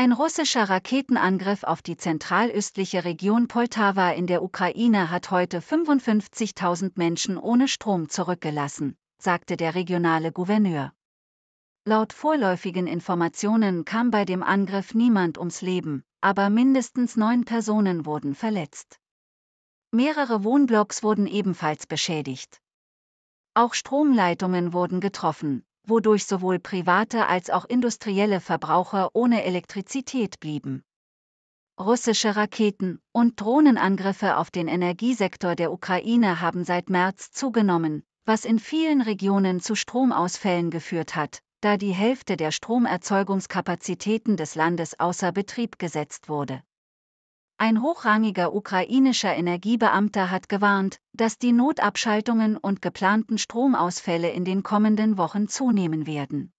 Ein russischer Raketenangriff auf die zentralöstliche Region Poltava in der Ukraine hat heute 55.000 Menschen ohne Strom zurückgelassen, sagte der regionale Gouverneur. Laut vorläufigen Informationen kam bei dem Angriff niemand ums Leben, aber mindestens neun Personen wurden verletzt. Mehrere Wohnblocks wurden ebenfalls beschädigt. Auch Stromleitungen wurden getroffen, wodurch sowohl private als auch industrielle Verbraucher ohne Elektrizität blieben. Russische Raketen- und Drohnenangriffe auf den Energiesektor der Ukraine haben seit März zugenommen, was in vielen Regionen zu Stromausfällen geführt hat, da die Hälfte der Stromerzeugungskapazitäten des Landes außer Betrieb gesetzt wurde. Ein hochrangiger ukrainischer Energiebeamter hat gewarnt, dass die Notabschaltungen und geplanten Stromausfälle in den kommenden Wochen zunehmen werden.